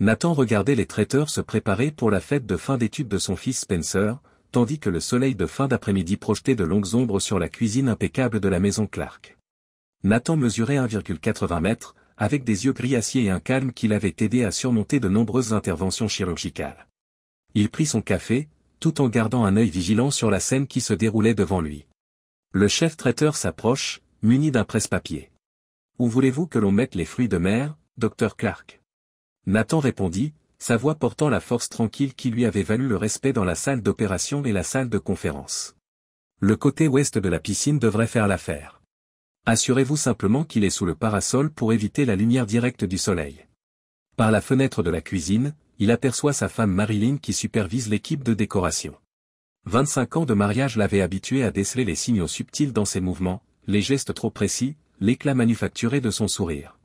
Nathan regardait les traiteurs se préparer pour la fête de fin d'études de son fils Spencer, tandis que le soleil de fin d'après-midi projetait de longues ombres sur la cuisine impeccable de la maison Clark. Nathan mesurait 1,80 mètres, avec des yeux gris-acier et un calme qui l'avait aidé à surmonter de nombreuses interventions chirurgicales. Il prit son café, tout en gardant un œil vigilant sur la scène qui se déroulait devant lui. Le chef traiteur s'approche, muni d'un presse-papier. Où voulez-vous que l'on mette les fruits de mer, docteur Clark Nathan répondit, sa voix portant la force tranquille qui lui avait valu le respect dans la salle d'opération et la salle de conférence. Le côté ouest de la piscine devrait faire l'affaire. Assurez-vous simplement qu'il est sous le parasol pour éviter la lumière directe du soleil. Par la fenêtre de la cuisine, il aperçoit sa femme Marilyn qui supervise l'équipe de décoration. 25 ans de mariage l'avait habitué à déceler les signaux subtils dans ses mouvements, les gestes trop précis, l'éclat manufacturé de son sourire.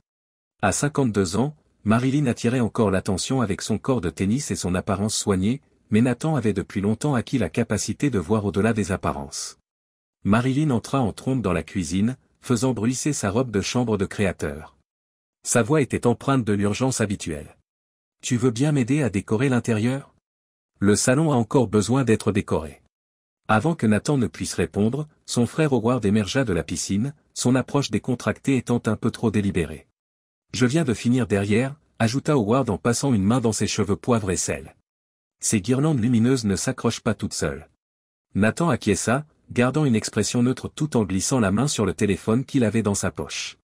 À 52 ans, Marilyn attirait encore l'attention avec son corps de tennis et son apparence soignée, mais Nathan avait depuis longtemps acquis la capacité de voir au-delà des apparences. Marilyn entra en trompe dans la cuisine, faisant bruisser sa robe de chambre de créateur. Sa voix était empreinte de l'urgence habituelle. Tu veux bien m'aider à décorer l'intérieur Le salon a encore besoin d'être décoré. Avant que Nathan ne puisse répondre, son frère Howard émergea de la piscine, son approche décontractée étant un peu trop délibérée. Je viens de finir derrière, ajouta Howard en passant une main dans ses cheveux poivre et sel. Ces guirlandes lumineuses ne s'accrochent pas toutes seules. Nathan acquiesça, gardant une expression neutre tout en glissant la main sur le téléphone qu'il avait dans sa poche.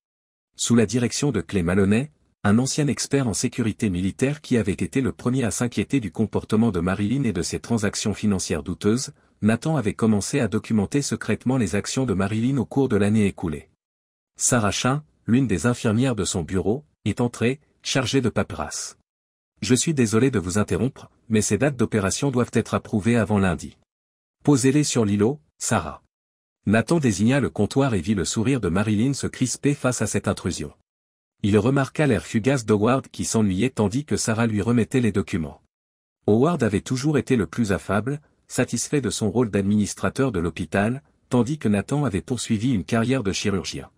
Sous la direction de Clay Maloney, un ancien expert en sécurité militaire qui avait été le premier à s'inquiéter du comportement de Marilyn et de ses transactions financières douteuses, Nathan avait commencé à documenter secrètement les actions de Marilyn au cours de l'année écoulée. Sarah l'une des infirmières de son bureau, est entrée, chargée de paperasse. Je suis désolé de vous interrompre, mais ces dates d'opération doivent être approuvées avant lundi. Posez-les sur l'îlot, Sarah. Nathan désigna le comptoir et vit le sourire de Marilyn se crisper face à cette intrusion. Il remarqua l'air fugace d'Howard qui s'ennuyait tandis que Sarah lui remettait les documents. Howard avait toujours été le plus affable, satisfait de son rôle d'administrateur de l'hôpital, tandis que Nathan avait poursuivi une carrière de chirurgien.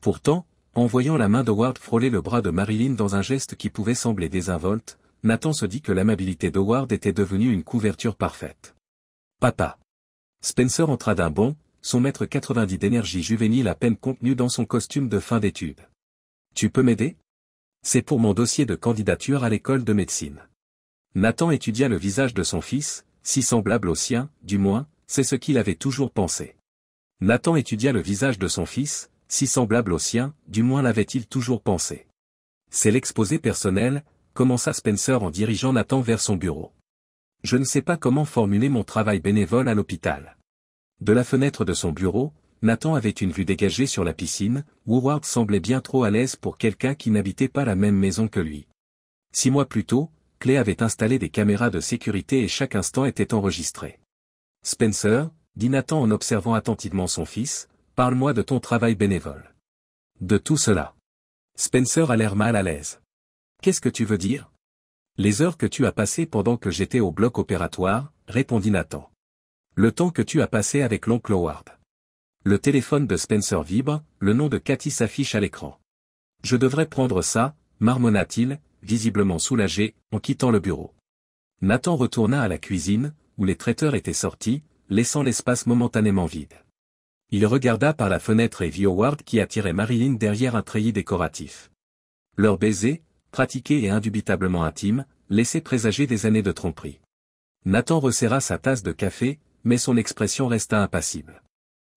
Pourtant, en voyant la main d'Howard frôler le bras de Marilyn dans un geste qui pouvait sembler désinvolte, Nathan se dit que l'amabilité d'Howard était devenue une couverture parfaite. Papa. Spencer entra d'un bond, son mètre 90 d'énergie juvénile à peine contenu dans son costume de fin d'études. Tu peux m'aider C'est pour mon dossier de candidature à l'école de médecine. Nathan étudia le visage de son fils, si semblable au sien, du moins, c'est ce qu'il avait toujours pensé. Nathan étudia le visage de son fils, si semblable au sien, du moins l'avait-il toujours pensé. C'est l'exposé personnel, commença Spencer en dirigeant Nathan vers son bureau. Je ne sais pas comment formuler mon travail bénévole à l'hôpital. De la fenêtre de son bureau, Nathan avait une vue dégagée sur la piscine, Ward semblait bien trop à l'aise pour quelqu'un qui n'habitait pas la même maison que lui. Six mois plus tôt, Clay avait installé des caméras de sécurité et chaque instant était enregistré. Spencer, dit Nathan en observant attentivement son fils, Parle-moi de ton travail bénévole. De tout cela. Spencer a l'air mal à l'aise. Qu'est-ce que tu veux dire Les heures que tu as passées pendant que j'étais au bloc opératoire, répondit Nathan. Le temps que tu as passé avec l'oncle Howard. Le téléphone de Spencer vibre, le nom de Cathy s'affiche à l'écran. Je devrais prendre ça, marmonna-t-il, visiblement soulagé, en quittant le bureau. Nathan retourna à la cuisine, où les traiteurs étaient sortis, laissant l'espace momentanément vide. Il regarda par la fenêtre et vit Howard qui attirait Marilyn derrière un treillis décoratif. Leur baiser, pratiqué et indubitablement intime, laissait présager des années de tromperie. Nathan resserra sa tasse de café, mais son expression resta impassible.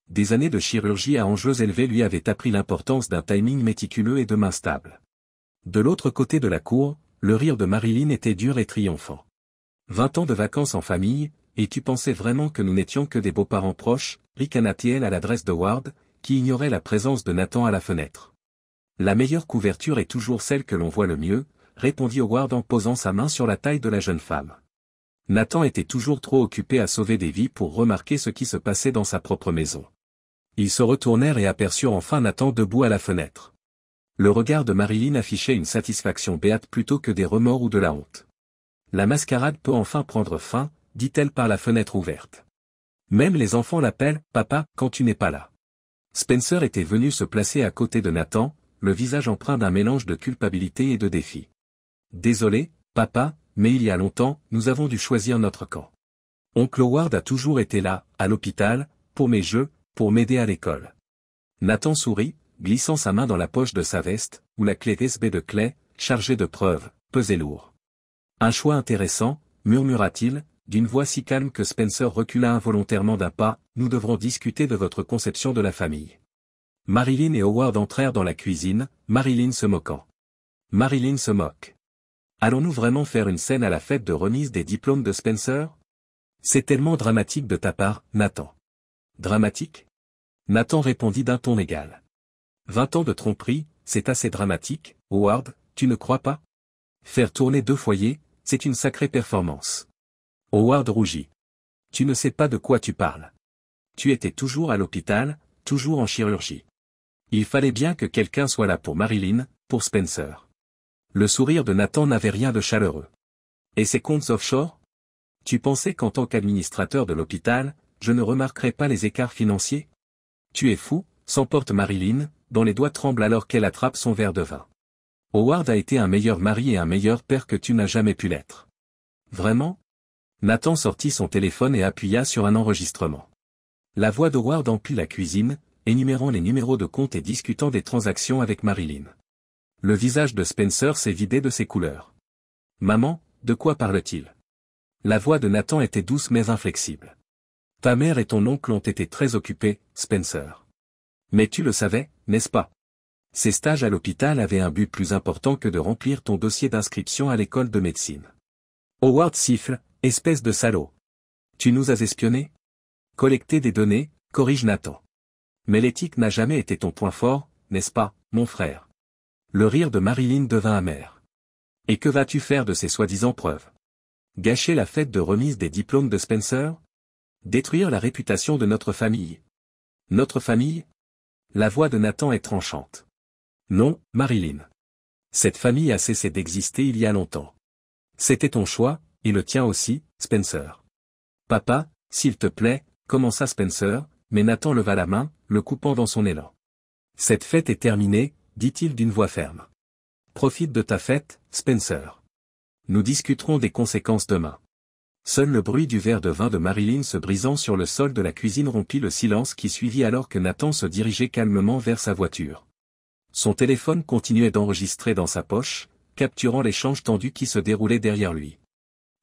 Des années de chirurgie à enjeux élevés lui avaient appris l'importance d'un timing méticuleux et de main stable. De l'autre côté de la cour, le rire de Marilyn était dur et triomphant. Vingt ans de vacances en famille, et tu pensais vraiment que nous n'étions que des beaux-parents proches, ricana à l'adresse de Ward, qui ignorait la présence de Nathan à la fenêtre. La meilleure couverture est toujours celle que l'on voit le mieux, répondit Howard en posant sa main sur la taille de la jeune femme. Nathan était toujours trop occupé à sauver des vies pour remarquer ce qui se passait dans sa propre maison. Ils se retournèrent et aperçurent enfin Nathan debout à la fenêtre. Le regard de Marilyn affichait une satisfaction béate plutôt que des remords ou de la honte. La mascarade peut enfin prendre fin, dit-elle par la fenêtre ouverte. Même les enfants l'appellent « Papa » quand tu n'es pas là. Spencer était venu se placer à côté de Nathan, le visage empreint d'un mélange de culpabilité et de défi. Désolé, papa, mais il y a longtemps, nous avons dû choisir notre camp. Oncle Howard a toujours été là, à l'hôpital, pour mes jeux, pour m'aider à l'école. Nathan sourit, glissant sa main dans la poche de sa veste, où la clé USB de clé, chargée de preuves, pesait lourd. Un choix intéressant, murmura-t-il, d'une voix si calme que Spencer recula involontairement d'un pas, nous devrons discuter de votre conception de la famille. Marilyn et Howard entrèrent dans la cuisine, Marilyn se moquant. Marilyn se moque. Allons-nous vraiment faire une scène à la fête de remise des diplômes de Spencer C'est tellement dramatique de ta part, Nathan. Dramatique Nathan répondit d'un ton égal. Vingt ans de tromperie, c'est assez dramatique, Howard, tu ne crois pas Faire tourner deux foyers, c'est une sacrée performance. Howard rougit. Tu ne sais pas de quoi tu parles. Tu étais toujours à l'hôpital, toujours en chirurgie. Il fallait bien que quelqu'un soit là pour Marilyn, pour Spencer. Le sourire de Nathan n'avait rien de chaleureux. Et ses comptes offshore Tu pensais qu'en tant qu'administrateur de l'hôpital, je ne remarquerais pas les écarts financiers Tu es fou, s'emporte Marilyn, dont les doigts tremblent alors qu'elle attrape son verre de vin. Howard a été un meilleur mari et un meilleur père que tu n'as jamais pu l'être. Vraiment Nathan sortit son téléphone et appuya sur un enregistrement. La voix d'Howard emplit la cuisine, énumérant les numéros de compte et discutant des transactions avec Marilyn. Le visage de Spencer s'est vidé de ses couleurs. Maman, de quoi parle-t-il La voix de Nathan était douce mais inflexible. Ta mère et ton oncle ont été très occupés, Spencer. Mais tu le savais, n'est-ce pas Ces stages à l'hôpital avaient un but plus important que de remplir ton dossier d'inscription à l'école de médecine. Howard siffle, Espèce de salaud. Tu nous as espionnés Collecter des données, corrige Nathan. Mais l'éthique n'a jamais été ton point fort, n'est-ce pas, mon frère Le rire de Marilyn devint amer. Et que vas-tu faire de ces soi-disant preuves Gâcher la fête de remise des diplômes de Spencer Détruire la réputation de notre famille Notre famille La voix de Nathan est tranchante. Non, Marilyn. Cette famille a cessé d'exister il y a longtemps. C'était ton choix, et le tient aussi, Spencer. Papa, s'il te plaît, commença Spencer, mais Nathan leva la main, le coupant dans son élan. Cette fête est terminée, dit-il d'une voix ferme. Profite de ta fête, Spencer. Nous discuterons des conséquences demain. Seul le bruit du verre de vin de Marilyn se brisant sur le sol de la cuisine rompit le silence qui suivit alors que Nathan se dirigeait calmement vers sa voiture. Son téléphone continuait d'enregistrer dans sa poche, capturant l'échange tendu qui se déroulait derrière lui.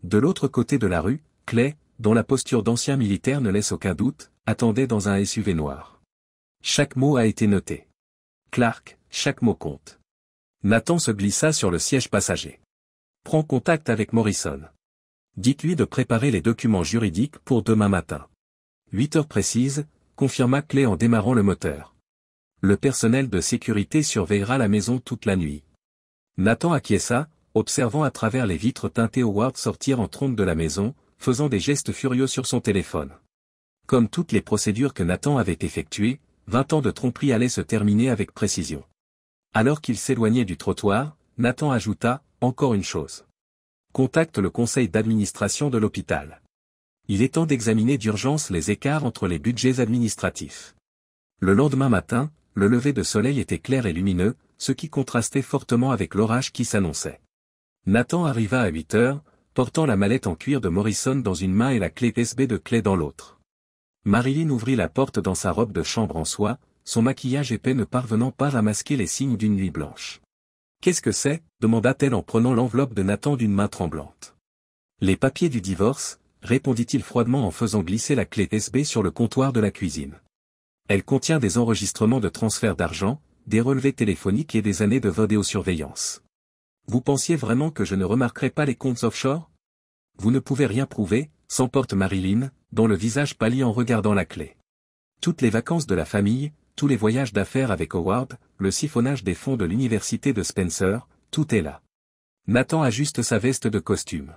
De l'autre côté de la rue, Clay, dont la posture d'ancien militaire ne laisse aucun doute, attendait dans un SUV noir. Chaque mot a été noté. Clark, chaque mot compte. Nathan se glissa sur le siège passager. Prends contact avec Morrison. Dites-lui de préparer les documents juridiques pour demain matin. 8 heures précises, confirma Clay en démarrant le moteur. Le personnel de sécurité surveillera la maison toute la nuit. Nathan acquiesça, observant à travers les vitres teintées Howard sortir en trompe de la maison, faisant des gestes furieux sur son téléphone. Comme toutes les procédures que Nathan avait effectuées, vingt ans de tromperie allaient se terminer avec précision. Alors qu'il s'éloignait du trottoir, Nathan ajouta, encore une chose. Contacte le conseil d'administration de l'hôpital. Il est temps d'examiner d'urgence les écarts entre les budgets administratifs. Le lendemain matin, le lever de soleil était clair et lumineux, ce qui contrastait fortement avec l'orage qui s'annonçait. Nathan arriva à huit heures, portant la mallette en cuir de Morrison dans une main et la clé SB de clé dans l'autre. Marilyn ouvrit la porte dans sa robe de chambre en soie, son maquillage épais ne parvenant pas à masquer les signes d'une nuit blanche. Qu'est-ce que c'est demanda-t-elle en prenant l'enveloppe de Nathan d'une main tremblante. Les papiers du divorce, répondit-il froidement en faisant glisser la clé SB sur le comptoir de la cuisine. Elle contient des enregistrements de transferts d'argent, des relevés téléphoniques et des années de vidéosurveillance. Vous pensiez vraiment que je ne remarquerais pas les comptes offshore Vous ne pouvez rien prouver, s'emporte Marilyn, dont le visage pâlit en regardant la clé. Toutes les vacances de la famille, tous les voyages d'affaires avec Howard, le siphonnage des fonds de l'université de Spencer, tout est là. Nathan ajuste sa veste de costume.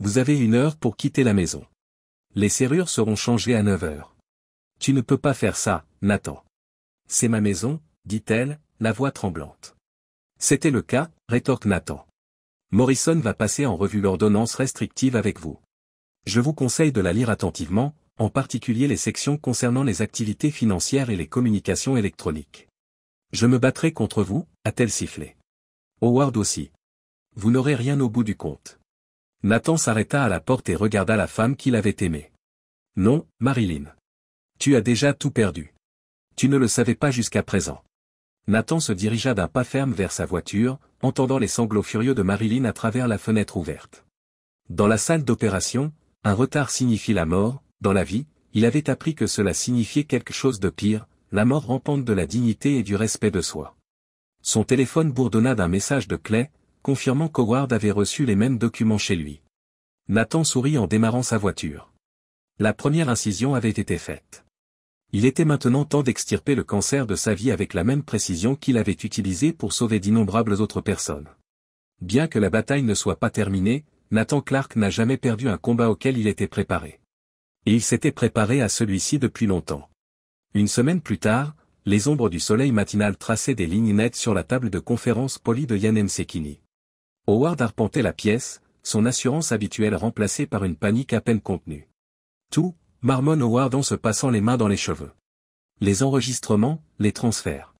Vous avez une heure pour quitter la maison. Les serrures seront changées à neuf heures. Tu ne peux pas faire ça, Nathan. C'est ma maison, dit-elle, la voix tremblante. C'était le cas, rétorque Nathan. Morrison va passer en revue l'ordonnance restrictive avec vous. Je vous conseille de la lire attentivement, en particulier les sections concernant les activités financières et les communications électroniques. Je me battrai contre vous, a-t-elle sifflé. Howard aussi. Vous n'aurez rien au bout du compte. Nathan s'arrêta à la porte et regarda la femme qu'il avait aimée. Non, Marilyn. Tu as déjà tout perdu. Tu ne le savais pas jusqu'à présent. Nathan se dirigea d'un pas ferme vers sa voiture, entendant les sanglots furieux de Marilyn à travers la fenêtre ouverte. Dans la salle d'opération, un retard signifie la mort, dans la vie, il avait appris que cela signifiait quelque chose de pire, la mort rampante de la dignité et du respect de soi. Son téléphone bourdonna d'un message de Clay, confirmant qu'Howard avait reçu les mêmes documents chez lui. Nathan sourit en démarrant sa voiture. La première incision avait été faite. Il était maintenant temps d'extirper le cancer de sa vie avec la même précision qu'il avait utilisée pour sauver d'innombrables autres personnes. Bien que la bataille ne soit pas terminée, Nathan Clark n'a jamais perdu un combat auquel il était préparé. Et il s'était préparé à celui-ci depuis longtemps. Une semaine plus tard, les ombres du soleil matinal traçaient des lignes nettes sur la table de conférence polie de Yann Msekini. Howard arpentait la pièce, son assurance habituelle remplacée par une panique à peine contenue. Tout, marmonne Howard en se passant les mains dans les cheveux. Les enregistrements, les transferts.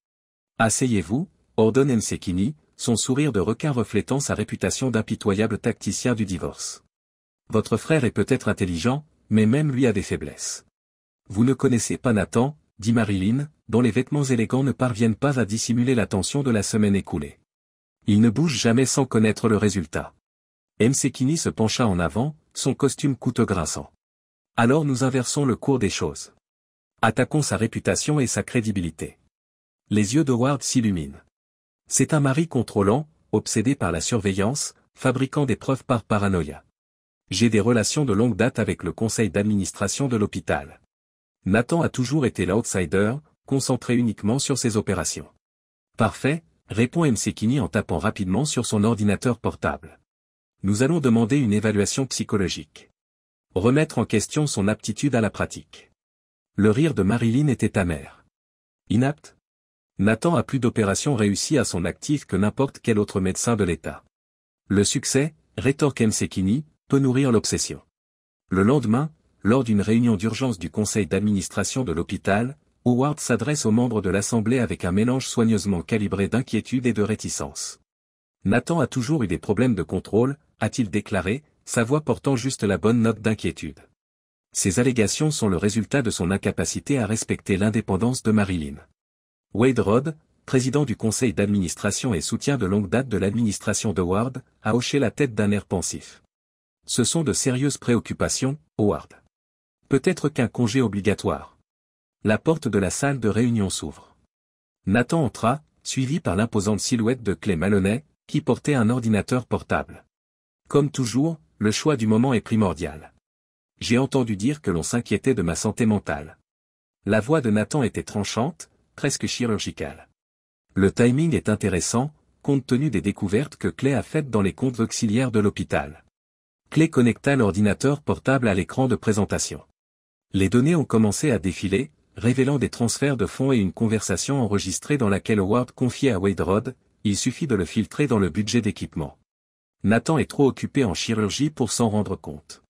Asseyez-vous, ordonne Msekini, son sourire de requin reflétant sa réputation d'impitoyable tacticien du divorce. Votre frère est peut-être intelligent, mais même lui a des faiblesses. Vous ne connaissez pas Nathan, dit Marilyn, dont les vêtements élégants ne parviennent pas à dissimuler la tension de la semaine écoulée. Il ne bouge jamais sans connaître le résultat. Msekini se pencha en avant, son costume coûteux grinçant alors nous inversons le cours des choses. Attaquons sa réputation et sa crédibilité. Les yeux de Ward s'illuminent. C'est un mari contrôlant, obsédé par la surveillance, fabriquant des preuves par paranoïa. J'ai des relations de longue date avec le conseil d'administration de l'hôpital. Nathan a toujours été l'outsider, concentré uniquement sur ses opérations. Parfait, répond M. Kini en tapant rapidement sur son ordinateur portable. Nous allons demander une évaluation psychologique remettre en question son aptitude à la pratique. Le rire de Marilyn était amer. Inapte Nathan a plus d'opérations réussies à son actif que n'importe quel autre médecin de l'État. Le succès, rétorque M. Sekini, peut nourrir l'obsession. Le lendemain, lors d'une réunion d'urgence du conseil d'administration de l'hôpital, Howard s'adresse aux membres de l'Assemblée avec un mélange soigneusement calibré d'inquiétude et de réticence. Nathan a toujours eu des problèmes de contrôle, a-t-il déclaré, sa voix portant juste la bonne note d'inquiétude. Ces allégations sont le résultat de son incapacité à respecter l'indépendance de Marilyn. Wade Rod, président du conseil d'administration et soutien de longue date de l'administration de Ward, a hoché la tête d'un air pensif. Ce sont de sérieuses préoccupations, Howard. Peut-être qu'un congé obligatoire. La porte de la salle de réunion s'ouvre. Nathan entra, suivi par l'imposante silhouette de Clay Maloney, qui portait un ordinateur portable. Comme toujours, le choix du moment est primordial. J'ai entendu dire que l'on s'inquiétait de ma santé mentale. La voix de Nathan était tranchante, presque chirurgicale. Le timing est intéressant, compte tenu des découvertes que Clay a faites dans les comptes auxiliaires de l'hôpital. Clay connecta l'ordinateur portable à l'écran de présentation. Les données ont commencé à défiler, révélant des transferts de fonds et une conversation enregistrée dans laquelle Howard confiait à Wade Rod, il suffit de le filtrer dans le budget d'équipement. Nathan est trop occupé en chirurgie pour s'en rendre compte.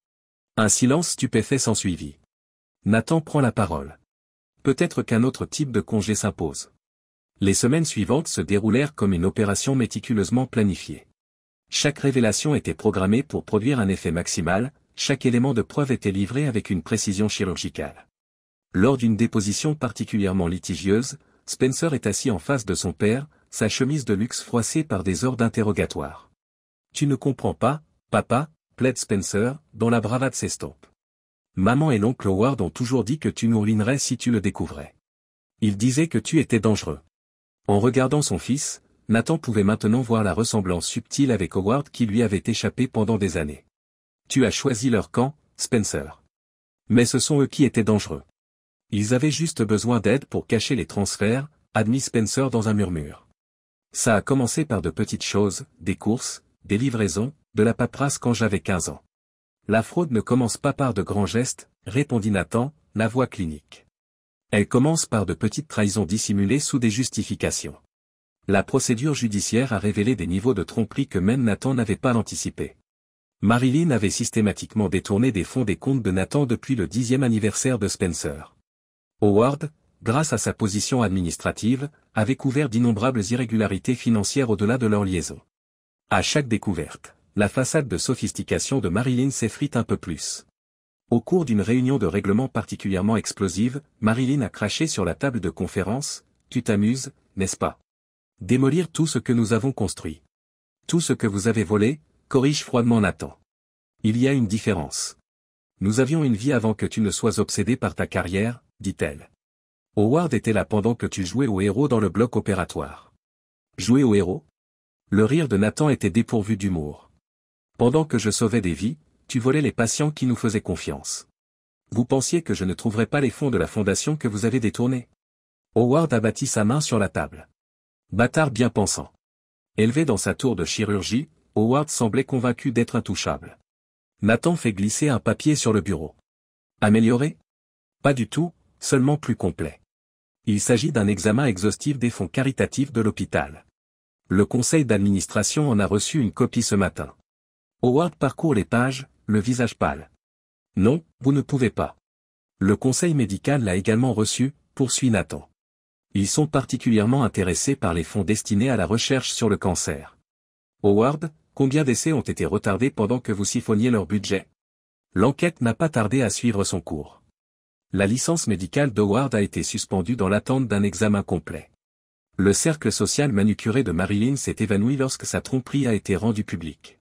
Un silence stupéfait s'ensuivit. Nathan prend la parole. Peut-être qu'un autre type de congé s'impose. Les semaines suivantes se déroulèrent comme une opération méticuleusement planifiée. Chaque révélation était programmée pour produire un effet maximal, chaque élément de preuve était livré avec une précision chirurgicale. Lors d'une déposition particulièrement litigieuse, Spencer est assis en face de son père, sa chemise de luxe froissée par des heures d'interrogatoire. Tu ne comprends pas, papa, plaide Spencer, dont la bravade s'estompe. Maman et l'oncle Howard ont toujours dit que tu nous ruinerais si tu le découvrais. Ils disaient que tu étais dangereux. En regardant son fils, Nathan pouvait maintenant voir la ressemblance subtile avec Howard qui lui avait échappé pendant des années. Tu as choisi leur camp, Spencer. Mais ce sont eux qui étaient dangereux. Ils avaient juste besoin d'aide pour cacher les transferts, admit Spencer dans un murmure. Ça a commencé par de petites choses, des courses, des livraisons, de la paperasse quand j'avais 15 ans. La fraude ne commence pas par de grands gestes, répondit Nathan, la voix clinique. Elle commence par de petites trahisons dissimulées sous des justifications. La procédure judiciaire a révélé des niveaux de tromperie que même Nathan n'avait pas anticipé. Marilyn avait systématiquement détourné des fonds des comptes de Nathan depuis le dixième anniversaire de Spencer. Howard, grâce à sa position administrative, avait couvert d'innombrables irrégularités financières au-delà de leur liaison. À chaque découverte, la façade de sophistication de Marilyn s'effrite un peu plus. Au cours d'une réunion de règlement particulièrement explosive, Marilyn a craché sur la table de conférence, Tu t'amuses, n'est-ce pas Démolir tout ce que nous avons construit. Tout ce que vous avez volé, corrige froidement Nathan. Il y a une différence. Nous avions une vie avant que tu ne sois obsédé par ta carrière, dit-elle. Howard était là pendant que tu jouais au héros dans le bloc opératoire. Jouer au héros, le rire de Nathan était dépourvu d'humour. Pendant que je sauvais des vies, tu volais les patients qui nous faisaient confiance. Vous pensiez que je ne trouverais pas les fonds de la fondation que vous avez détournés Howard abattit sa main sur la table. Bâtard bien pensant. Élevé dans sa tour de chirurgie, Howard semblait convaincu d'être intouchable. Nathan fait glisser un papier sur le bureau. Amélioré Pas du tout, seulement plus complet. Il s'agit d'un examen exhaustif des fonds caritatifs de l'hôpital. Le conseil d'administration en a reçu une copie ce matin. Howard parcourt les pages, le visage pâle. Non, vous ne pouvez pas. Le conseil médical l'a également reçu, poursuit Nathan. Ils sont particulièrement intéressés par les fonds destinés à la recherche sur le cancer. Howard, combien d'essais ont été retardés pendant que vous siphonniez leur budget L'enquête n'a pas tardé à suivre son cours. La licence médicale d'Howard a été suspendue dans l'attente d'un examen complet. Le cercle social manucuré de Marilyn s'est évanoui lorsque sa tromperie a été rendue publique.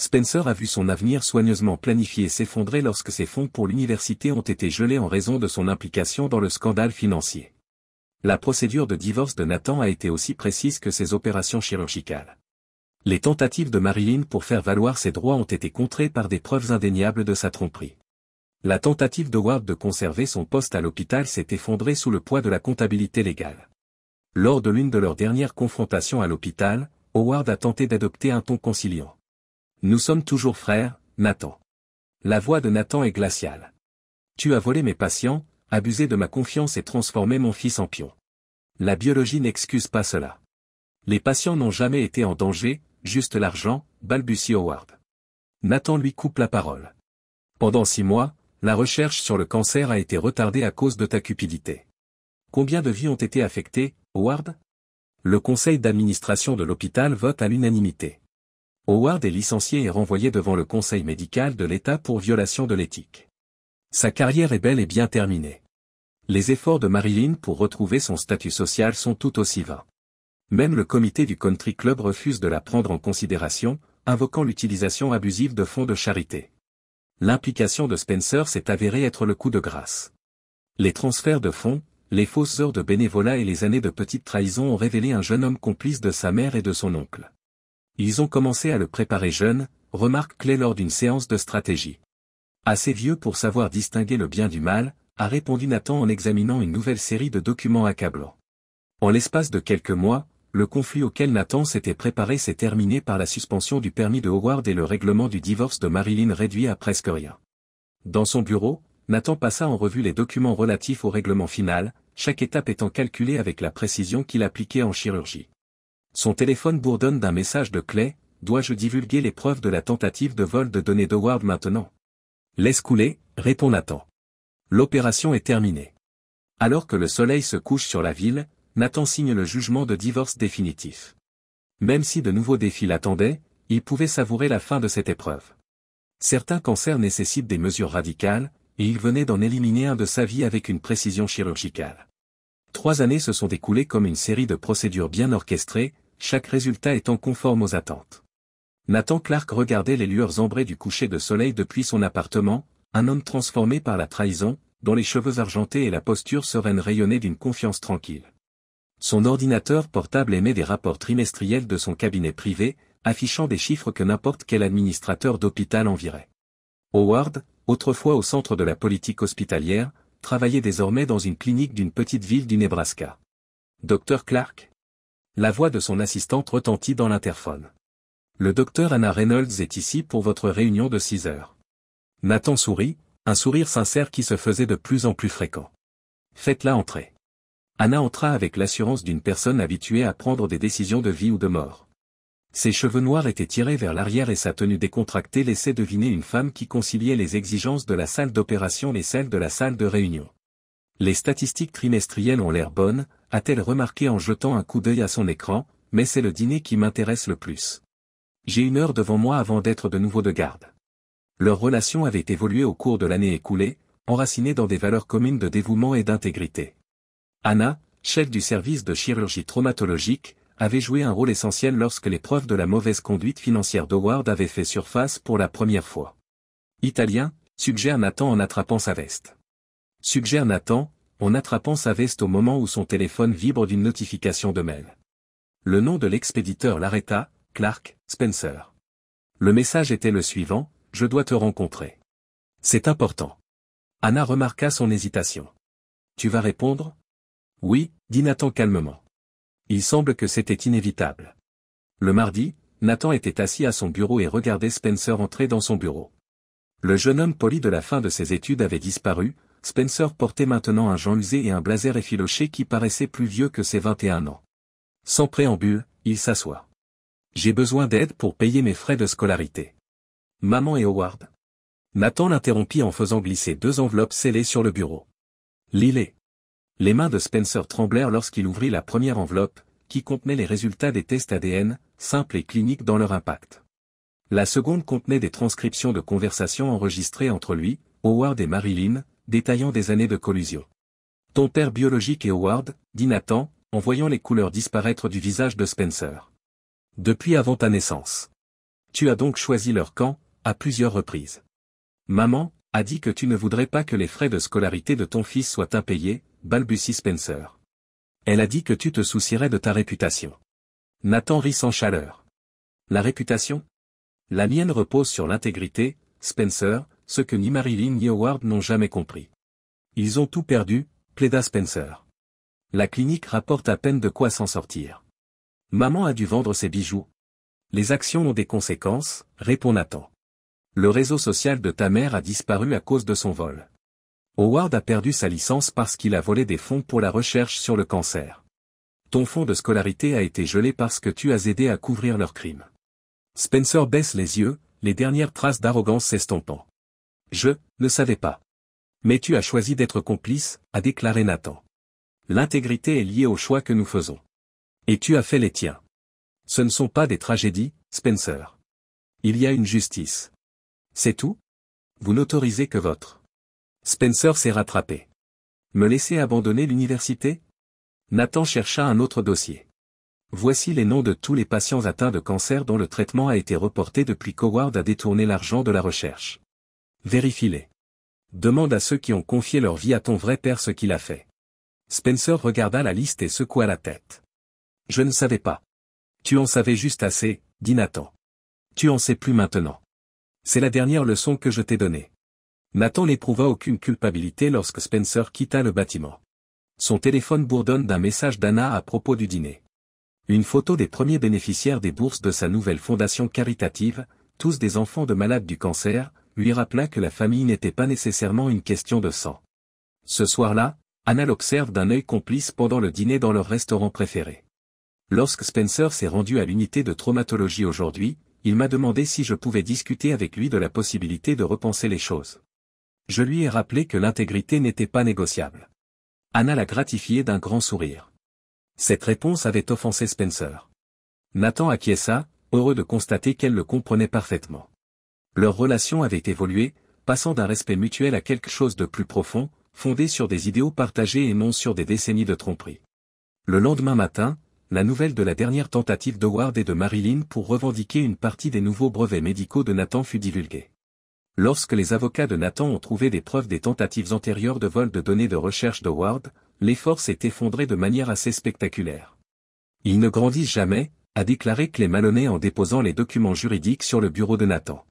Spencer a vu son avenir soigneusement planifié s'effondrer lorsque ses fonds pour l'université ont été gelés en raison de son implication dans le scandale financier. La procédure de divorce de Nathan a été aussi précise que ses opérations chirurgicales. Les tentatives de Marilyn pour faire valoir ses droits ont été contrées par des preuves indéniables de sa tromperie. La tentative de Ward de conserver son poste à l'hôpital s'est effondrée sous le poids de la comptabilité légale. Lors de l'une de leurs dernières confrontations à l'hôpital, Howard a tenté d'adopter un ton conciliant. Nous sommes toujours frères, Nathan. La voix de Nathan est glaciale. Tu as volé mes patients, abusé de ma confiance et transformé mon fils en pion. La biologie n'excuse pas cela. Les patients n'ont jamais été en danger, juste l'argent, balbutie Howard. Nathan lui coupe la parole. Pendant six mois, la recherche sur le cancer a été retardée à cause de ta cupidité. Combien de vies ont été affectées, Howard Le conseil d'administration de l'hôpital vote à l'unanimité. Howard est licencié et renvoyé devant le conseil médical de l'État pour violation de l'éthique. Sa carrière est belle et bien terminée. Les efforts de Marilyn pour retrouver son statut social sont tout aussi vains. Même le comité du country club refuse de la prendre en considération, invoquant l'utilisation abusive de fonds de charité. L'implication de Spencer s'est avérée être le coup de grâce. Les transferts de fonds, les fausses heures de bénévolat et les années de petite trahison ont révélé un jeune homme complice de sa mère et de son oncle. Ils ont commencé à le préparer jeune, remarque Clay lors d'une séance de stratégie. Assez vieux pour savoir distinguer le bien du mal, a répondu Nathan en examinant une nouvelle série de documents accablants. En l'espace de quelques mois, le conflit auquel Nathan s'était préparé s'est terminé par la suspension du permis de Howard et le règlement du divorce de Marilyn réduit à presque rien. Dans son bureau, Nathan passa en revue les documents relatifs au règlement final, chaque étape étant calculée avec la précision qu'il appliquait en chirurgie. Son téléphone bourdonne d'un message de clé, dois-je divulguer les preuves de la tentative de vol de données Ward maintenant Laisse couler, répond Nathan. L'opération est terminée. Alors que le soleil se couche sur la ville, Nathan signe le jugement de divorce définitif. Même si de nouveaux défis l'attendaient, il pouvait savourer la fin de cette épreuve. Certains cancers nécessitent des mesures radicales, il venait d'en éliminer un de sa vie avec une précision chirurgicale. Trois années se sont écoulées comme une série de procédures bien orchestrées, chaque résultat étant conforme aux attentes. Nathan Clark regardait les lueurs ambrées du coucher de soleil depuis son appartement, un homme transformé par la trahison, dont les cheveux argentés et la posture sereine rayonnaient d'une confiance tranquille. Son ordinateur portable émet des rapports trimestriels de son cabinet privé, affichant des chiffres que n'importe quel administrateur d'hôpital envirait. Howard, autrefois au centre de la politique hospitalière, travaillait désormais dans une clinique d'une petite ville du Nebraska. Docteur Clark La voix de son assistante retentit dans l'interphone. Le docteur Anna Reynolds est ici pour votre réunion de 6 heures. Nathan sourit, un sourire sincère qui se faisait de plus en plus fréquent. Faites-la entrer. Anna entra avec l'assurance d'une personne habituée à prendre des décisions de vie ou de mort. Ses cheveux noirs étaient tirés vers l'arrière et sa tenue décontractée laissait deviner une femme qui conciliait les exigences de la salle d'opération et celles de la salle de réunion. Les statistiques trimestrielles ont l'air bonnes, a-t-elle remarqué en jetant un coup d'œil à son écran, mais c'est le dîner qui m'intéresse le plus. J'ai une heure devant moi avant d'être de nouveau de garde. Leur relation avait évolué au cours de l'année écoulée, enracinée dans des valeurs communes de dévouement et d'intégrité. Anna, chef du service de chirurgie traumatologique, avait joué un rôle essentiel lorsque les preuves de la mauvaise conduite financière d'Howard avaient fait surface pour la première fois. Italien, suggère Nathan en attrapant sa veste. Suggère Nathan, en attrapant sa veste au moment où son téléphone vibre d'une notification de mail. Le nom de l'expéditeur l'arrêta, Clark, Spencer. Le message était le suivant, je dois te rencontrer. C'est important. Anna remarqua son hésitation. Tu vas répondre Oui, dit Nathan calmement. Il semble que c'était inévitable. Le mardi, Nathan était assis à son bureau et regardait Spencer entrer dans son bureau. Le jeune homme poli de la fin de ses études avait disparu, Spencer portait maintenant un jean usé et un blazer effiloché qui paraissait plus vieux que ses 21 ans. Sans préambule, il s'assoit. J'ai besoin d'aide pour payer mes frais de scolarité. Maman et Howard. Nathan l'interrompit en faisant glisser deux enveloppes scellées sur le bureau. Lilé. Les mains de Spencer tremblèrent lorsqu'il ouvrit la première enveloppe, qui contenait les résultats des tests ADN, simples et cliniques dans leur impact. La seconde contenait des transcriptions de conversations enregistrées entre lui, Howard et Marilyn, détaillant des années de collusion. Ton père biologique et Howard, dit Nathan, en voyant les couleurs disparaître du visage de Spencer. Depuis avant ta naissance. Tu as donc choisi leur camp, à plusieurs reprises. Maman, a dit que tu ne voudrais pas que les frais de scolarité de ton fils soient impayés, balbutie Spencer. Elle a dit que tu te soucierais de ta réputation. Nathan rit sans chaleur. La réputation La mienne repose sur l'intégrité, Spencer, ce que ni Marilyn ni Howard n'ont jamais compris. Ils ont tout perdu, plaida Spencer. La clinique rapporte à peine de quoi s'en sortir. Maman a dû vendre ses bijoux. Les actions ont des conséquences, répond Nathan le réseau social de ta mère a disparu à cause de son vol. Howard a perdu sa licence parce qu'il a volé des fonds pour la recherche sur le cancer. Ton fonds de scolarité a été gelé parce que tu as aidé à couvrir leurs crimes. Spencer baisse les yeux, les dernières traces d'arrogance s'estompant. Je ne savais pas. Mais tu as choisi d'être complice, a déclaré Nathan. L'intégrité est liée au choix que nous faisons. Et tu as fait les tiens. Ce ne sont pas des tragédies, Spencer. Il y a une justice. C'est tout Vous n'autorisez que votre. Spencer s'est rattrapé. Me laisser abandonner l'université Nathan chercha un autre dossier. Voici les noms de tous les patients atteints de cancer dont le traitement a été reporté depuis Coward a détourné l'argent de la recherche. Vérifie-les. Demande à ceux qui ont confié leur vie à ton vrai père ce qu'il a fait. Spencer regarda la liste et secoua la tête. Je ne savais pas. Tu en savais juste assez, dit Nathan. Tu en sais plus maintenant. C'est la dernière leçon que je t'ai donnée. Nathan n'éprouva aucune culpabilité lorsque Spencer quitta le bâtiment. Son téléphone bourdonne d'un message d'Anna à propos du dîner. Une photo des premiers bénéficiaires des bourses de sa nouvelle fondation caritative, tous des enfants de malades du cancer, lui rappela que la famille n'était pas nécessairement une question de sang. Ce soir-là, Anna l'observe d'un œil complice pendant le dîner dans leur restaurant préféré. Lorsque Spencer s'est rendu à l'unité de traumatologie aujourd'hui, il m'a demandé si je pouvais discuter avec lui de la possibilité de repenser les choses. Je lui ai rappelé que l'intégrité n'était pas négociable. Anna l'a gratifié d'un grand sourire. Cette réponse avait offensé Spencer. Nathan acquiesça, heureux de constater qu'elle le comprenait parfaitement. Leur relation avait évolué, passant d'un respect mutuel à quelque chose de plus profond, fondé sur des idéaux partagés et non sur des décennies de tromperie. Le lendemain matin, la nouvelle de la dernière tentative d'Howard et de Marilyn pour revendiquer une partie des nouveaux brevets médicaux de Nathan fut divulguée. Lorsque les avocats de Nathan ont trouvé des preuves des tentatives antérieures de vol de données de recherche d'Howard, l'effort s'est effondré de manière assez spectaculaire. Ils ne grandissent jamais, a déclaré Clay Maloney en déposant les documents juridiques sur le bureau de Nathan.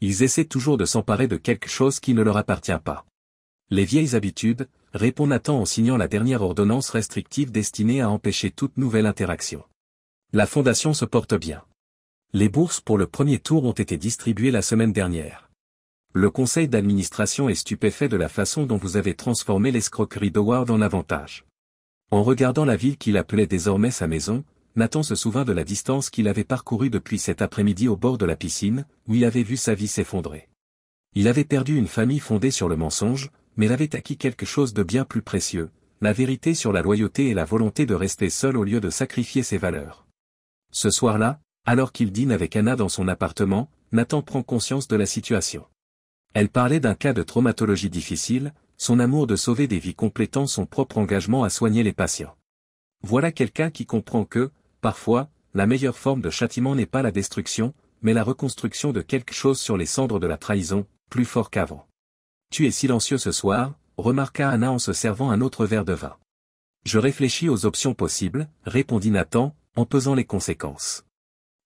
Ils essaient toujours de s'emparer de quelque chose qui ne leur appartient pas. Les vieilles habitudes, répond Nathan en signant la dernière ordonnance restrictive destinée à empêcher toute nouvelle interaction. La fondation se porte bien. Les bourses pour le premier tour ont été distribuées la semaine dernière. Le conseil d'administration est stupéfait de la façon dont vous avez transformé l'escroquerie d'Howard en avantage. En regardant la ville qu'il appelait désormais sa maison, Nathan se souvint de la distance qu'il avait parcourue depuis cet après-midi au bord de la piscine, où il avait vu sa vie s'effondrer. Il avait perdu une famille fondée sur le mensonge, mais avait acquis quelque chose de bien plus précieux, la vérité sur la loyauté et la volonté de rester seul au lieu de sacrifier ses valeurs. Ce soir-là, alors qu'il dîne avec Anna dans son appartement, Nathan prend conscience de la situation. Elle parlait d'un cas de traumatologie difficile, son amour de sauver des vies complétant son propre engagement à soigner les patients. Voilà quelqu'un qui comprend que, parfois, la meilleure forme de châtiment n'est pas la destruction, mais la reconstruction de quelque chose sur les cendres de la trahison, plus fort qu'avant. Tu es silencieux ce soir, remarqua Anna en se servant un autre verre de vin. Je réfléchis aux options possibles, répondit Nathan, en pesant les conséquences.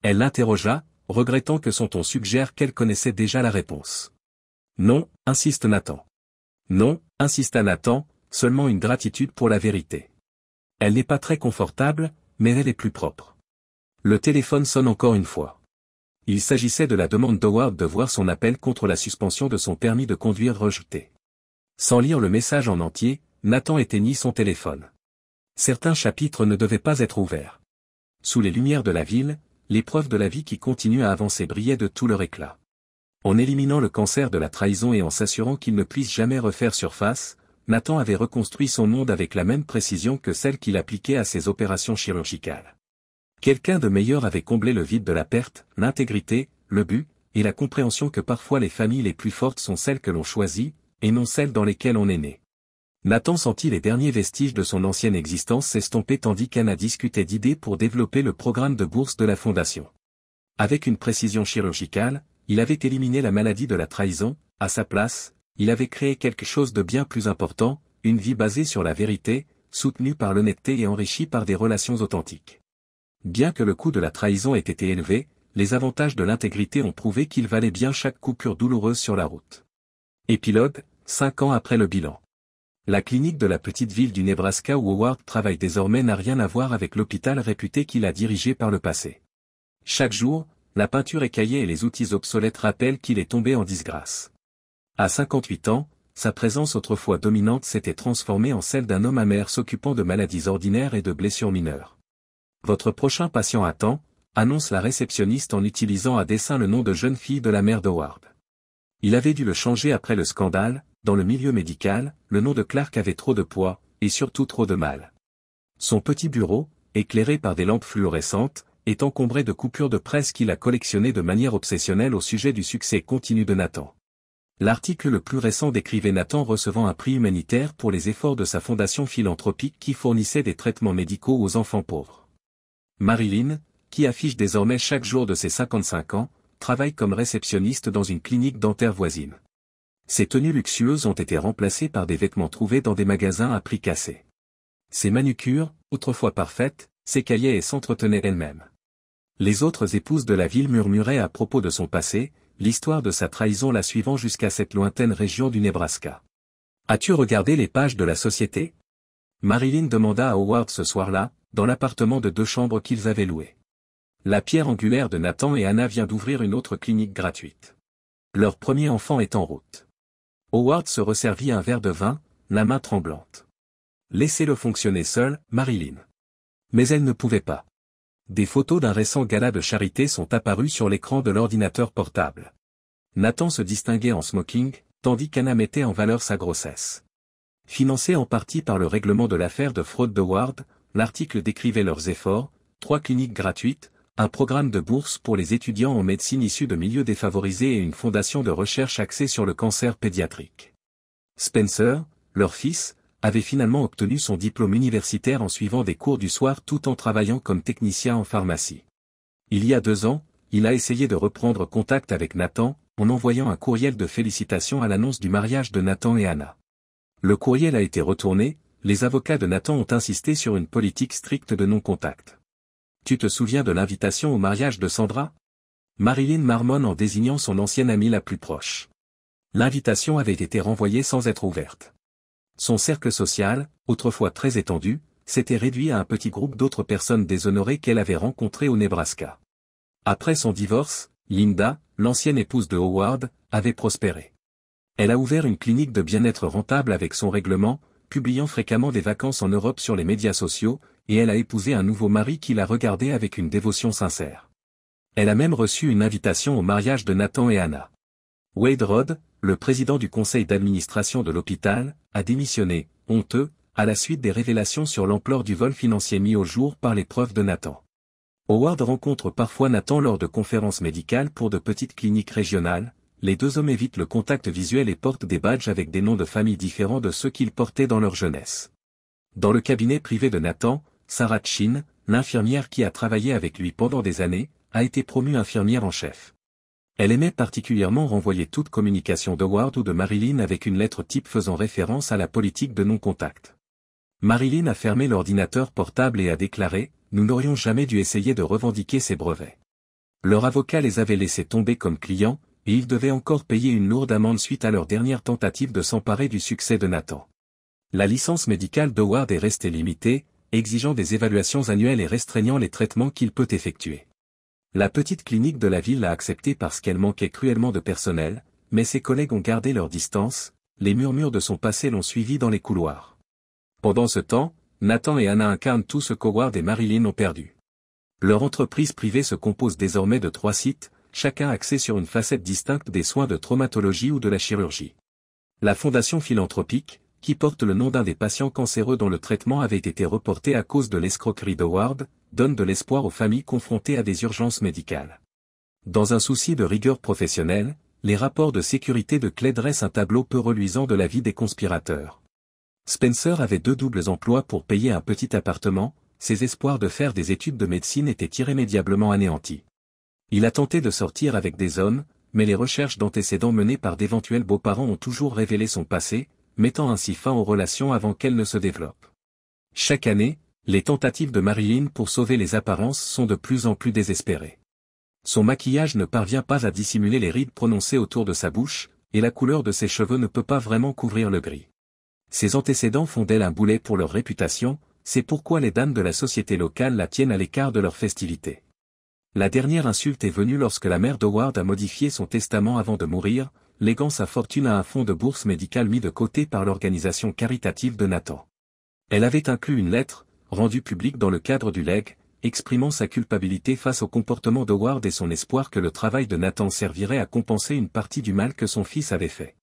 Elle l'interrogea, regrettant que son ton suggère qu'elle connaissait déjà la réponse. Non, insiste Nathan. Non, insista Nathan, seulement une gratitude pour la vérité. Elle n'est pas très confortable, mais elle est plus propre. Le téléphone sonne encore une fois. Il s'agissait de la demande d'Howard de voir son appel contre la suspension de son permis de conduire rejeté. Sans lire le message en entier, Nathan éteignit son téléphone. Certains chapitres ne devaient pas être ouverts. Sous les lumières de la ville, l'épreuve de la vie qui continue à avancer brillait de tout leur éclat. En éliminant le cancer de la trahison et en s'assurant qu'il ne puisse jamais refaire surface, Nathan avait reconstruit son monde avec la même précision que celle qu'il appliquait à ses opérations chirurgicales. Quelqu'un de meilleur avait comblé le vide de la perte, l'intégrité, le but, et la compréhension que parfois les familles les plus fortes sont celles que l'on choisit, et non celles dans lesquelles on est né. Nathan sentit les derniers vestiges de son ancienne existence s'estomper tandis qu'Anna discutait d'idées pour développer le programme de bourse de la Fondation. Avec une précision chirurgicale, il avait éliminé la maladie de la trahison, à sa place, il avait créé quelque chose de bien plus important, une vie basée sur la vérité, soutenue par l'honnêteté et enrichie par des relations authentiques. Bien que le coût de la trahison ait été élevé, les avantages de l'intégrité ont prouvé qu'il valait bien chaque coupure douloureuse sur la route. Épilogue, cinq ans après le bilan. La clinique de la petite ville du Nebraska où Howard travaille désormais n'a rien à voir avec l'hôpital réputé qu'il a dirigé par le passé. Chaque jour, la peinture écaillée et les outils obsolètes rappellent qu'il est tombé en disgrâce. À 58 ans, sa présence autrefois dominante s'était transformée en celle d'un homme amer s'occupant de maladies ordinaires et de blessures mineures. Votre prochain patient attend, annonce la réceptionniste en utilisant à dessein le nom de jeune fille de la mère d'Howard. Il avait dû le changer après le scandale, dans le milieu médical, le nom de Clark avait trop de poids, et surtout trop de mal. Son petit bureau, éclairé par des lampes fluorescentes, est encombré de coupures de presse qu'il a collectionnées de manière obsessionnelle au sujet du succès continu de Nathan. L'article le plus récent décrivait Nathan recevant un prix humanitaire pour les efforts de sa fondation philanthropique qui fournissait des traitements médicaux aux enfants pauvres. Marilyn, qui affiche désormais chaque jour de ses 55 ans, travaille comme réceptionniste dans une clinique dentaire voisine. Ses tenues luxueuses ont été remplacées par des vêtements trouvés dans des magasins à prix cassés. Ses manucures, autrefois parfaites, s'écaillaient et s'entretenaient elles-mêmes. Les autres épouses de la ville murmuraient à propos de son passé, l'histoire de sa trahison la suivant jusqu'à cette lointaine région du Nebraska. As-tu regardé les pages de la société Marilyn demanda à Howard ce soir-là, dans l'appartement de deux chambres qu'ils avaient loué. La pierre angulaire de Nathan et Anna vient d'ouvrir une autre clinique gratuite. Leur premier enfant est en route. Howard se resservit un verre de vin, la main tremblante. Laissez-le fonctionner seul, Marilyn. Mais elle ne pouvait pas. Des photos d'un récent gala de charité sont apparues sur l'écran de l'ordinateur portable. Nathan se distinguait en smoking, tandis qu'Anna mettait en valeur sa grossesse. Financé en partie par le règlement de l'affaire de fraude de Ward, l'article décrivait leurs efforts, trois cliniques gratuites, un programme de bourse pour les étudiants en médecine issus de milieux défavorisés et une fondation de recherche axée sur le cancer pédiatrique. Spencer, leur fils, avait finalement obtenu son diplôme universitaire en suivant des cours du soir tout en travaillant comme technicien en pharmacie. Il y a deux ans, il a essayé de reprendre contact avec Nathan, en envoyant un courriel de félicitations à l'annonce du mariage de Nathan et Anna. Le courriel a été retourné, les avocats de Nathan ont insisté sur une politique stricte de non-contact. Tu te souviens de l'invitation au mariage de Sandra Marilyn Marmon en désignant son ancienne amie la plus proche. L'invitation avait été renvoyée sans être ouverte. Son cercle social, autrefois très étendu, s'était réduit à un petit groupe d'autres personnes déshonorées qu'elle avait rencontrées au Nebraska. Après son divorce, Linda, l'ancienne épouse de Howard, avait prospéré. Elle a ouvert une clinique de bien-être rentable avec son règlement, publiant fréquemment des vacances en Europe sur les médias sociaux, et elle a épousé un nouveau mari qui l'a regardé avec une dévotion sincère. Elle a même reçu une invitation au mariage de Nathan et Anna. Wade Rod, le président du conseil d'administration de l'hôpital, a démissionné, honteux, à la suite des révélations sur l'ampleur du vol financier mis au jour par les preuves de Nathan. Howard rencontre parfois Nathan lors de conférences médicales pour de petites cliniques régionales, les deux hommes évitent le contact visuel et portent des badges avec des noms de famille différents de ceux qu'ils portaient dans leur jeunesse. Dans le cabinet privé de Nathan, Sarah Chin, l'infirmière qui a travaillé avec lui pendant des années, a été promue infirmière en chef. Elle aimait particulièrement renvoyer toute communication d'Howard ou de Marilyn avec une lettre type faisant référence à la politique de non-contact. Marilyn a fermé l'ordinateur portable et a déclaré, nous n'aurions jamais dû essayer de revendiquer ces brevets. Leur avocat les avait laissés tomber comme clients, et ils devaient encore payer une lourde amende suite à leur dernière tentative de s'emparer du succès de Nathan. La licence médicale d'Howard est restée limitée, exigeant des évaluations annuelles et restreignant les traitements qu'il peut effectuer. La petite clinique de la ville l'a accepté parce qu'elle manquait cruellement de personnel, mais ses collègues ont gardé leur distance, les murmures de son passé l'ont suivi dans les couloirs. Pendant ce temps, Nathan et Anna incarnent tout ce qu'Howard et Marilyn ont perdu. Leur entreprise privée se compose désormais de trois sites, chacun axé sur une facette distincte des soins de traumatologie ou de la chirurgie. La fondation philanthropique, qui porte le nom d'un des patients cancéreux dont le traitement avait été reporté à cause de l'escroquerie d'Howard, donne de l'espoir aux familles confrontées à des urgences médicales. Dans un souci de rigueur professionnelle, les rapports de sécurité de Clay dressent un tableau peu reluisant de la vie des conspirateurs. Spencer avait deux doubles emplois pour payer un petit appartement, ses espoirs de faire des études de médecine étaient irrémédiablement anéantis. Il a tenté de sortir avec des hommes, mais les recherches d'antécédents menées par d'éventuels beaux-parents ont toujours révélé son passé, mettant ainsi fin aux relations avant qu'elles ne se développent. Chaque année, les tentatives de Marilyn pour sauver les apparences sont de plus en plus désespérées. Son maquillage ne parvient pas à dissimuler les rides prononcées autour de sa bouche, et la couleur de ses cheveux ne peut pas vraiment couvrir le gris. Ses antécédents font d'elle un boulet pour leur réputation, c'est pourquoi les dames de la société locale la tiennent à l'écart de leurs festivités. La dernière insulte est venue lorsque la mère d'Howard a modifié son testament avant de mourir, léguant sa fortune à un fonds de bourse médicale mis de côté par l'organisation caritative de Nathan. Elle avait inclus une lettre, rendue publique dans le cadre du leg, exprimant sa culpabilité face au comportement d'Howard et son espoir que le travail de Nathan servirait à compenser une partie du mal que son fils avait fait.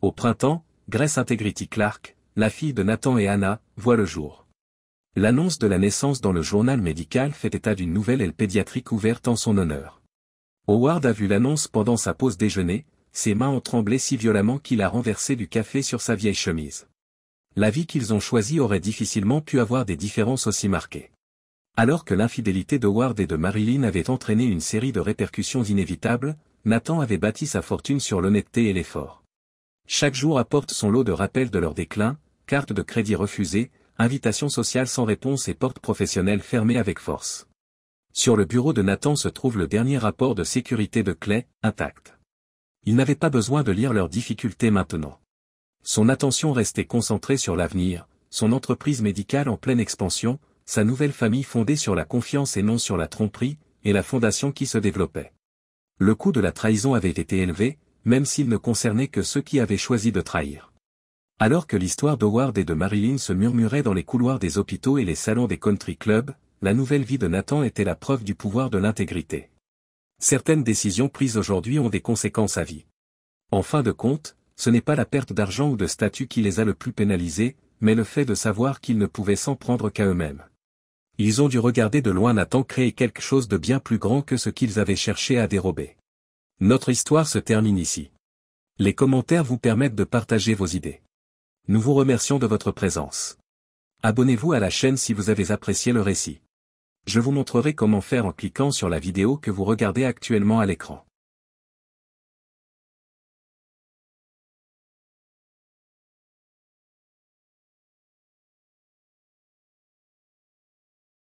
Au printemps, Grace Integrity Clark, la fille de Nathan et Anna, voit le jour. L'annonce de la naissance dans le journal médical fait état d'une nouvelle aile pédiatrique ouverte en son honneur. Howard a vu l'annonce pendant sa pause déjeuner, ses mains ont tremblé si violemment qu'il a renversé du café sur sa vieille chemise. La vie qu'ils ont choisie aurait difficilement pu avoir des différences aussi marquées. Alors que l'infidélité de et de Marilyn avait entraîné une série de répercussions inévitables, Nathan avait bâti sa fortune sur l'honnêteté et l'effort. Chaque jour apporte son lot de rappels de leur déclin, cartes de crédit refusées, invitation sociale sans réponse et portes professionnelles fermée avec force. Sur le bureau de Nathan se trouve le dernier rapport de sécurité de Clay, intact. Il n'avait pas besoin de lire leurs difficultés maintenant. Son attention restait concentrée sur l'avenir, son entreprise médicale en pleine expansion, sa nouvelle famille fondée sur la confiance et non sur la tromperie, et la fondation qui se développait. Le coût de la trahison avait été élevé, même s'il ne concernait que ceux qui avaient choisi de trahir. Alors que l'histoire d'Howard et de Marilyn se murmurait dans les couloirs des hôpitaux et les salons des country clubs, la nouvelle vie de Nathan était la preuve du pouvoir de l'intégrité. Certaines décisions prises aujourd'hui ont des conséquences à vie. En fin de compte, ce n'est pas la perte d'argent ou de statut qui les a le plus pénalisés, mais le fait de savoir qu'ils ne pouvaient s'en prendre qu'à eux-mêmes. Ils ont dû regarder de loin Nathan créer quelque chose de bien plus grand que ce qu'ils avaient cherché à dérober. Notre histoire se termine ici. Les commentaires vous permettent de partager vos idées. Nous vous remercions de votre présence. Abonnez-vous à la chaîne si vous avez apprécié le récit. Je vous montrerai comment faire en cliquant sur la vidéo que vous regardez actuellement à l'écran.